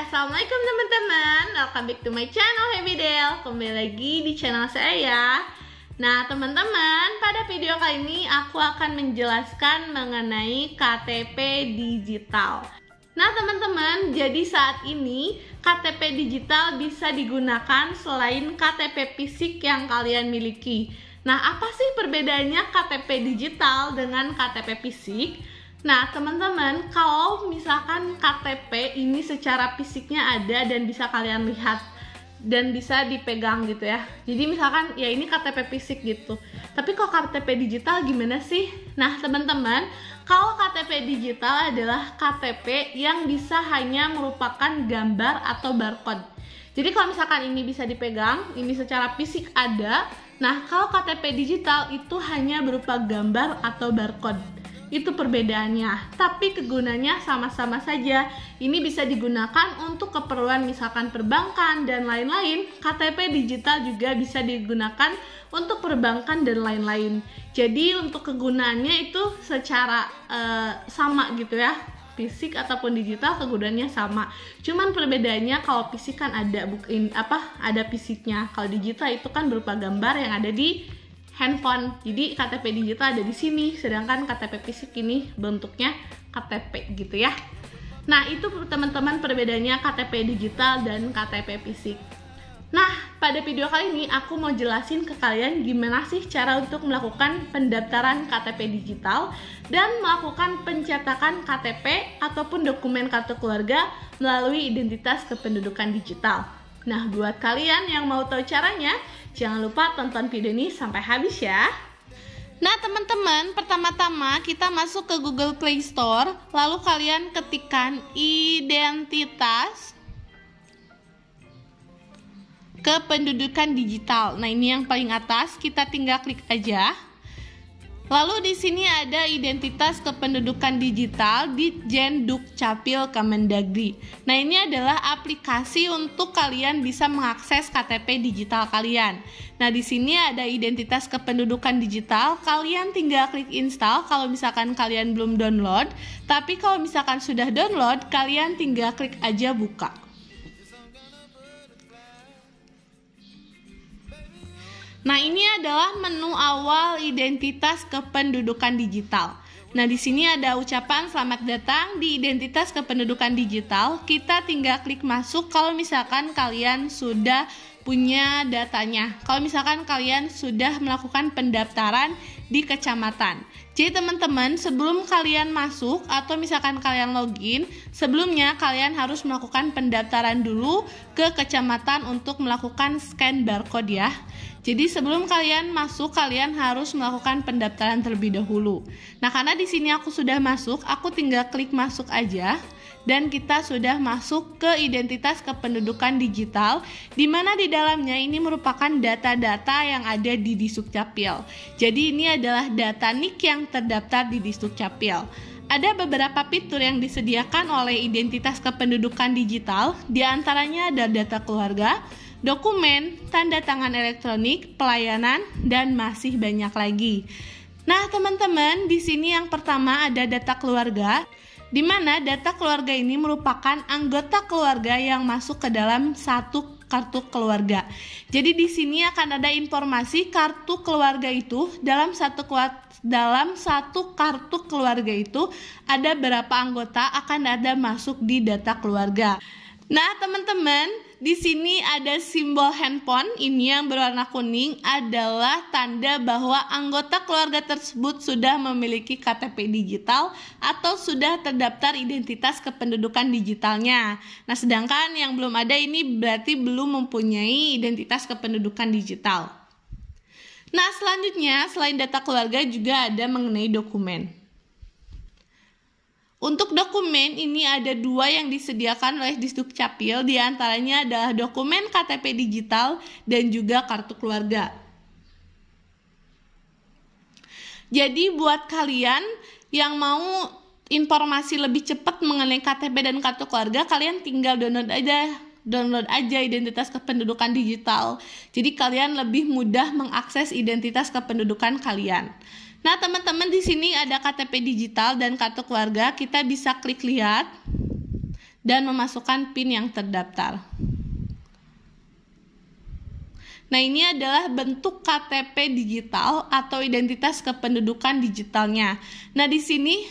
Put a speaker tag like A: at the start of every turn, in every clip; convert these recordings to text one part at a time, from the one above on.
A: Assalamualaikum teman-teman Welcome back to my channel Happy Del Kembali lagi di channel saya Nah teman-teman pada video kali ini aku akan menjelaskan mengenai KTP digital Nah teman-teman jadi saat ini KTP digital bisa digunakan selain KTP fisik yang kalian miliki Nah apa sih perbedaannya KTP digital dengan KTP fisik? Nah, teman-teman, kalau misalkan KTP ini secara fisiknya ada dan bisa kalian lihat dan bisa dipegang gitu ya. Jadi misalkan ya ini KTP fisik gitu. Tapi kalau KTP digital gimana sih? Nah, teman-teman, kalau KTP digital adalah KTP yang bisa hanya merupakan gambar atau barcode. Jadi kalau misalkan ini bisa dipegang, ini secara fisik ada. Nah, kalau KTP digital itu hanya berupa gambar atau barcode. Itu perbedaannya. Tapi kegunanya sama-sama saja. Ini bisa digunakan untuk keperluan misalkan perbankan dan lain-lain. KTP digital juga bisa digunakan untuk perbankan dan lain-lain. Jadi untuk kegunaannya itu secara uh, sama gitu ya fisik ataupun digital kegunaannya sama. Cuman perbedaannya kalau fisik kan ada bukin apa ada fisiknya. Kalau digital itu kan berupa gambar yang ada di handphone. Jadi KTP digital ada di sini, sedangkan KTP fisik ini bentuknya KTP gitu ya. Nah, itu teman-teman perbedaannya KTP digital dan KTP fisik. Nah, pada video kali ini aku mau jelasin ke kalian gimana sih cara untuk melakukan pendaftaran KTP digital dan melakukan pencetakan KTP ataupun dokumen kartu keluarga melalui identitas kependudukan digital. Nah, buat kalian yang mau tahu caranya, Jangan lupa tonton video ini sampai habis ya. Nah teman-teman, pertama-tama kita masuk ke Google Play Store, lalu kalian ketikkan identitas kependudukan digital. Nah ini yang paling atas, kita tinggal klik aja. Lalu di sini ada identitas kependudukan digital di Jen Dukcapil Capil Kemendagri. Nah ini adalah aplikasi untuk kalian bisa mengakses KTP digital kalian. Nah di sini ada identitas kependudukan digital. Kalian tinggal klik install kalau misalkan kalian belum download. Tapi kalau misalkan sudah download, kalian tinggal klik aja buka. Nah, ini adalah menu awal identitas kependudukan digital. Nah, di sini ada ucapan selamat datang di identitas kependudukan digital. Kita tinggal klik masuk kalau misalkan kalian sudah punya datanya. Kalau misalkan kalian sudah melakukan pendaftaran di kecamatan. Jadi teman-teman, sebelum kalian masuk atau misalkan kalian login, sebelumnya kalian harus melakukan pendaftaran dulu ke kecamatan untuk melakukan scan barcode ya. Jadi sebelum kalian masuk, kalian harus melakukan pendaftaran terlebih dahulu. Nah, karena di sini aku sudah masuk, aku tinggal klik masuk aja dan kita sudah masuk ke identitas kependudukan digital di mana di dalamnya ini merupakan data-data yang ada di Disuk Capil. Jadi ini adalah data NIK yang terdaftar di Disuk Capil. Ada beberapa fitur yang disediakan oleh identitas kependudukan digital, diantaranya ada data keluarga, dokumen, tanda tangan elektronik, pelayanan, dan masih banyak lagi. Nah, teman-teman, di sini yang pertama ada data keluarga, di mana data keluarga ini merupakan anggota keluarga yang masuk ke dalam satu kartu keluarga. Jadi di sini akan ada informasi kartu keluarga itu dalam satu kuat dalam satu kartu keluarga itu ada berapa anggota akan ada masuk di data keluarga. Nah, teman-teman, di sini ada simbol handphone ini yang berwarna kuning adalah tanda bahwa anggota keluarga tersebut sudah memiliki KTP digital atau sudah terdaftar identitas kependudukan digitalnya. Nah, sedangkan yang belum ada ini berarti belum mempunyai identitas kependudukan digital. Nah, selanjutnya selain data keluarga juga ada mengenai dokumen. Untuk dokumen ini ada dua yang disediakan oleh Di diantaranya adalah dokumen KTP digital dan juga kartu keluarga. Jadi buat kalian yang mau informasi lebih cepat mengenai KTP dan kartu keluarga, kalian tinggal download aja download aja identitas kependudukan digital. Jadi kalian lebih mudah mengakses identitas kependudukan kalian. Nah, teman-teman di sini ada KTP digital dan kartu keluarga. Kita bisa klik lihat dan memasukkan PIN yang terdaftar. Nah, ini adalah bentuk KTP digital atau identitas kependudukan digitalnya. Nah, di sini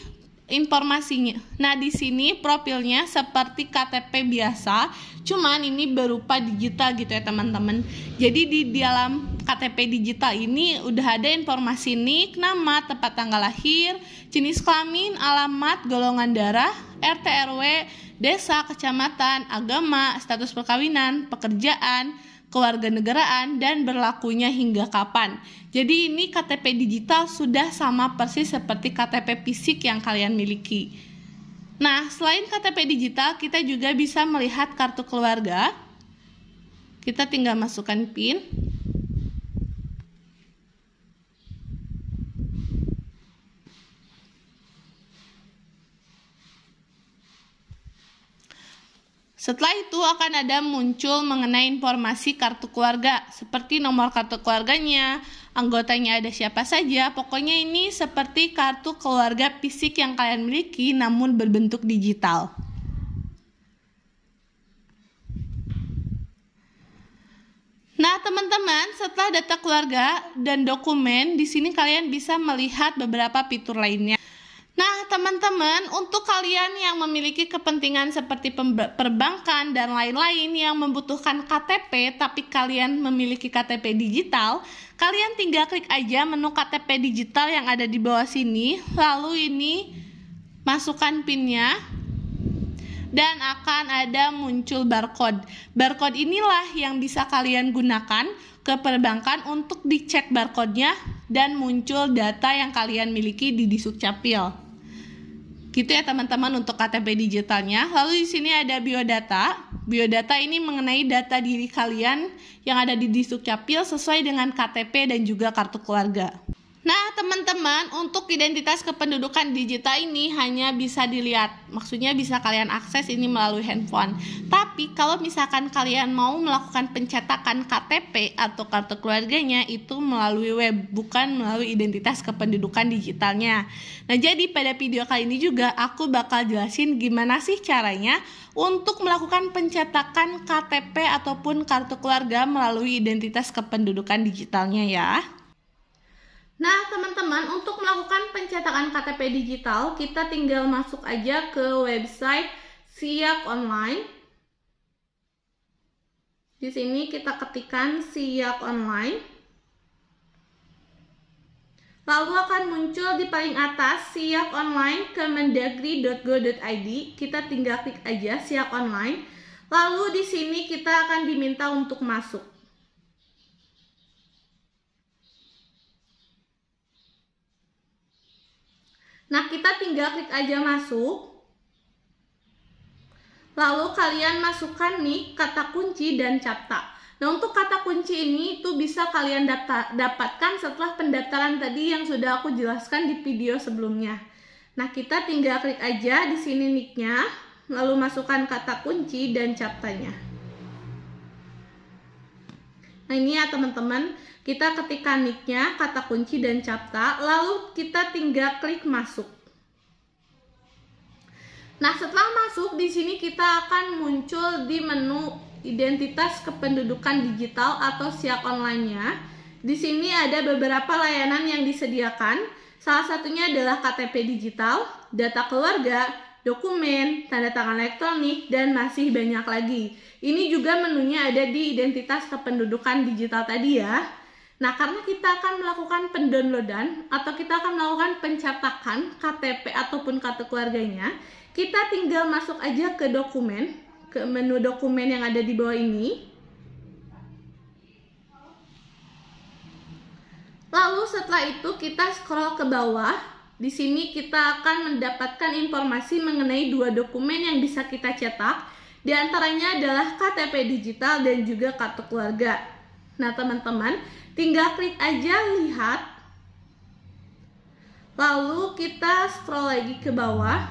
A: informasinya. Nah, di sini profilnya seperti KTP biasa, cuman ini berupa digital gitu ya, teman-teman. Jadi di dalam KTP digital ini udah ada informasi NIK, nama, tempat tanggal lahir, jenis kelamin, alamat, golongan darah, RT RW, desa, kecamatan, agama, status perkawinan, pekerjaan, kewarganegaraan dan berlakunya hingga kapan. Jadi ini KTP digital sudah sama persis seperti KTP fisik yang kalian miliki. Nah, selain KTP digital, kita juga bisa melihat kartu keluarga. Kita tinggal masukkan PIN. Setelah itu akan ada muncul mengenai informasi kartu keluarga, seperti nomor kartu keluarganya, anggotanya ada siapa saja. Pokoknya ini seperti kartu keluarga fisik yang kalian miliki namun berbentuk digital. Nah, teman-teman, setelah data keluarga dan dokumen, di sini kalian bisa melihat beberapa fitur lainnya teman-teman, untuk kalian yang memiliki kepentingan seperti perbankan dan lain-lain yang membutuhkan KTP, tapi kalian memiliki KTP digital, kalian tinggal klik aja menu KTP digital yang ada di bawah sini. Lalu ini masukkan PIN-nya dan akan ada muncul barcode. Barcode inilah yang bisa kalian gunakan ke perbankan untuk dicek barcode-nya dan muncul data yang kalian miliki di Disukcapil. Gitu ya teman-teman untuk KTP digitalnya. Lalu di sini ada biodata. Biodata ini mengenai data diri kalian yang ada di Disdukcapil sesuai dengan KTP dan juga kartu keluarga. Nah, teman-teman, untuk identitas kependudukan digital ini hanya bisa dilihat. Maksudnya bisa kalian akses ini melalui handphone. Tapi kalau misalkan kalian mau melakukan pencetakan KTP atau kartu keluarganya itu melalui web, bukan melalui identitas kependudukan digitalnya. Nah, jadi pada video kali ini juga aku bakal jelasin gimana sih caranya untuk melakukan pencetakan KTP ataupun kartu keluarga melalui identitas kependudukan digitalnya ya. Nah, teman-teman, untuk melakukan pencetakan KTP digital, kita tinggal masuk aja ke website Siak Online. Di sini kita ketikkan Siak Online. Lalu akan muncul di paling atas Siak Online kemendagri.go.id. Kita tinggal klik aja Siak Online. Lalu di sini kita akan diminta untuk masuk. Nah, kita tinggal klik aja masuk. Lalu kalian masukkan nih kata kunci dan capta. Nah, untuk kata kunci ini itu bisa kalian data, dapatkan setelah pendaftaran tadi yang sudah aku jelaskan di video sebelumnya. Nah, kita tinggal klik aja di sini nicknya, lalu masukkan kata kunci dan captanya. Nah, ini ya teman-teman. Kita ketikkan nicknya, kata kunci dan capta, lalu kita tinggal klik masuk. Nah, setelah masuk di sini kita akan muncul di menu identitas kependudukan digital atau siak online Di sini ada beberapa layanan yang disediakan. Salah satunya adalah KTP digital, data keluarga, dokumen, tanda tangan elektronik, dan masih banyak lagi. Ini juga menunya ada di identitas kependudukan digital tadi ya. Nah, karena kita akan melakukan pendownloadan atau kita akan melakukan pencetakan KTP ataupun kartu keluarganya, kita tinggal masuk aja ke dokumen, ke menu dokumen yang ada di bawah ini. Lalu setelah itu kita scroll ke bawah. Di sini kita akan mendapatkan informasi mengenai dua dokumen yang bisa kita cetak. Di antaranya adalah KTP digital dan juga kartu keluarga. Nah, teman-teman, tinggal klik aja lihat. Lalu kita scroll lagi ke bawah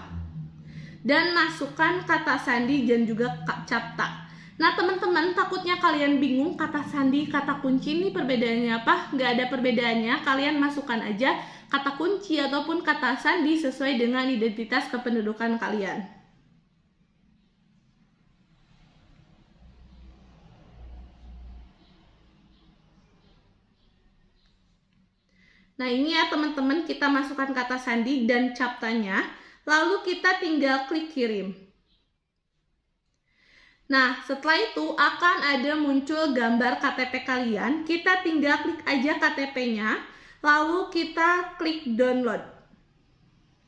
A: dan masukkan kata sandi dan juga capta. Nah, teman-teman, takutnya kalian bingung kata sandi, kata kunci ini perbedaannya apa? Nggak ada perbedaannya, kalian masukkan aja kata kunci ataupun kata sandi sesuai dengan identitas kependudukan kalian. Nah ini ya teman-teman kita masukkan kata sandi dan captanya. Lalu kita tinggal klik kirim. Nah setelah itu akan ada muncul gambar KTP kalian. Kita tinggal klik aja KTP-nya. Lalu kita klik download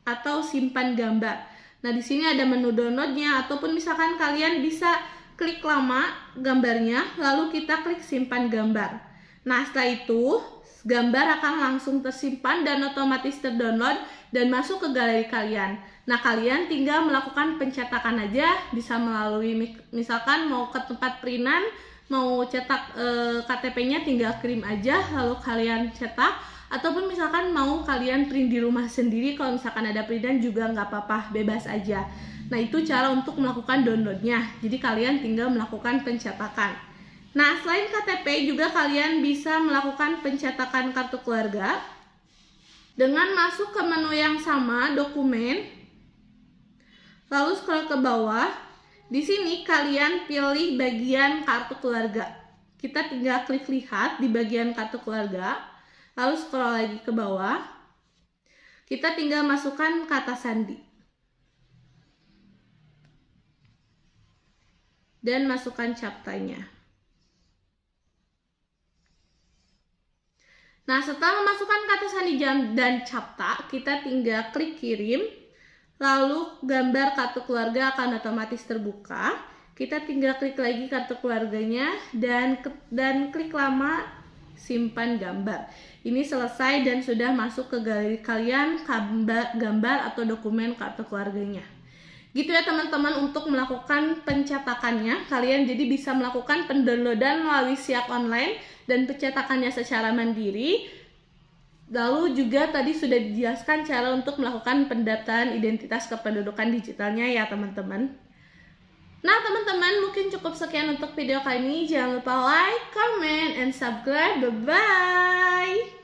A: atau simpan gambar. Nah di sini ada menu downloadnya ataupun misalkan kalian bisa klik lama gambarnya lalu kita klik simpan gambar. Nah setelah itu gambar akan langsung tersimpan dan otomatis terdownload dan masuk ke galeri kalian. Nah, kalian tinggal melakukan pencetakan aja, bisa melalui misalkan mau ke tempat printan, mau cetak e, eh, KTP-nya tinggal kirim aja, lalu kalian cetak ataupun misalkan mau kalian print di rumah sendiri kalau misalkan ada printan juga nggak apa-apa bebas aja nah itu cara untuk melakukan downloadnya jadi kalian tinggal melakukan pencetakan Nah, selain KTP juga kalian bisa melakukan pencetakan kartu keluarga dengan masuk ke menu yang sama dokumen lalu scroll ke bawah. Di sini kalian pilih bagian kartu keluarga. Kita tinggal klik lihat di bagian kartu keluarga, lalu scroll lagi ke bawah. Kita tinggal masukkan kata sandi. Dan masukkan captanya. Nah, setelah memasukkan kata sandi jam dan capta, kita tinggal klik kirim, lalu gambar kartu keluarga akan otomatis terbuka. Kita tinggal klik lagi kartu keluarganya dan dan klik lama simpan gambar. Ini selesai dan sudah masuk ke galeri kalian gambar, gambar atau dokumen kartu keluarganya gitu ya teman-teman untuk melakukan pencetakannya kalian jadi bisa melakukan pendownloadan melalui siap online dan pencetakannya secara mandiri lalu juga tadi sudah dijelaskan cara untuk melakukan pendaftaran identitas kependudukan digitalnya ya teman-teman Nah teman-teman mungkin cukup sekian untuk video kali ini Jangan lupa like, comment, and subscribe Bye-bye